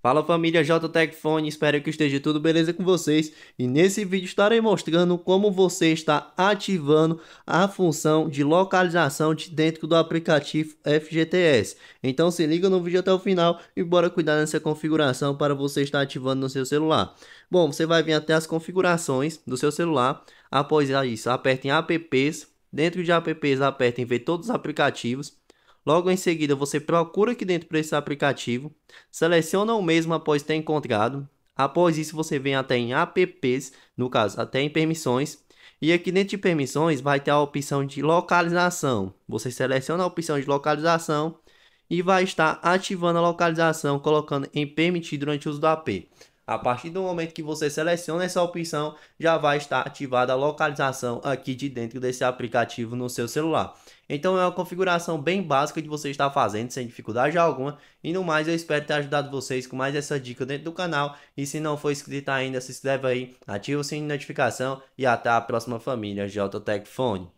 Fala família JTEC Fone, espero que esteja tudo beleza com vocês e nesse vídeo estarei mostrando como você está ativando a função de localização de dentro do aplicativo FGTS. Então se liga no vídeo até o final e bora cuidar dessa configuração para você estar ativando no seu celular. Bom, você vai vir até as configurações do seu celular, após isso aperte em apps, dentro de apps aperte em ver todos os aplicativos Logo em seguida, você procura aqui dentro para esse aplicativo, seleciona o mesmo após ter encontrado. Após isso, você vem até em apps, no caso, até em permissões. E aqui dentro de permissões vai ter a opção de localização. Você seleciona a opção de localização e vai estar ativando a localização, colocando em permitir durante o uso do AP. A partir do momento que você seleciona essa opção, já vai estar ativada a localização aqui de dentro desse aplicativo no seu celular. Então é uma configuração bem básica de você estar fazendo sem dificuldade alguma. E no mais, eu espero ter ajudado vocês com mais essa dica dentro do canal. E se não for inscrito ainda, se inscreve aí, ativa o sininho de notificação e até a próxima família Jototech Phone.